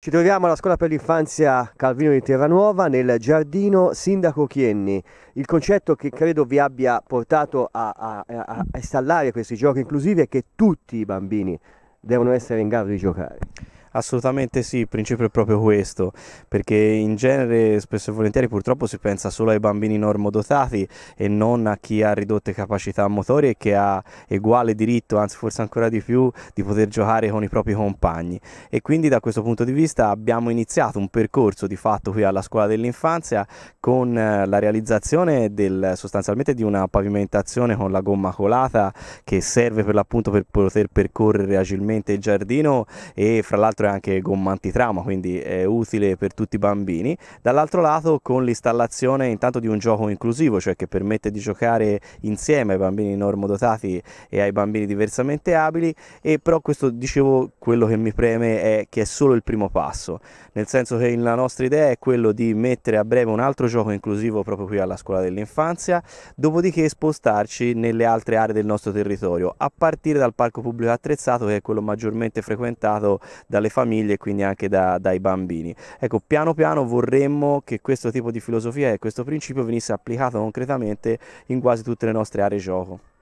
Ci troviamo alla scuola per l'infanzia Calvino di Terranuova nel giardino Sindaco Chienni. Il concetto che credo vi abbia portato a, a, a installare questi giochi inclusivi è che tutti i bambini devono essere in grado di giocare. Assolutamente sì, il principio è proprio questo, perché in genere spesso e volentieri purtroppo si pensa solo ai bambini normodotati e non a chi ha ridotte capacità motorie e che ha uguale diritto, anzi forse ancora di più, di poter giocare con i propri compagni. E quindi da questo punto di vista abbiamo iniziato un percorso di fatto qui alla scuola dell'infanzia con eh, la realizzazione del, sostanzialmente di una pavimentazione con la gomma colata che serve per l'appunto per poter percorrere agilmente il giardino e fra l'altro è oppure anche gomma antitrauma, quindi è utile per tutti i bambini. Dall'altro lato con l'installazione intanto di un gioco inclusivo, cioè che permette di giocare insieme ai bambini normodotati e ai bambini diversamente abili, e però questo dicevo quello che mi preme è che è solo il primo passo, nel senso che la nostra idea è quello di mettere a breve un altro gioco inclusivo proprio qui alla scuola dell'infanzia, dopodiché spostarci nelle altre aree del nostro territorio, a partire dal parco pubblico attrezzato che è quello maggiormente frequentato dalle dalle famiglie e quindi anche da, dai bambini. Ecco, piano piano vorremmo che questo tipo di filosofia e questo principio venisse applicato concretamente in quasi tutte le nostre aree gioco.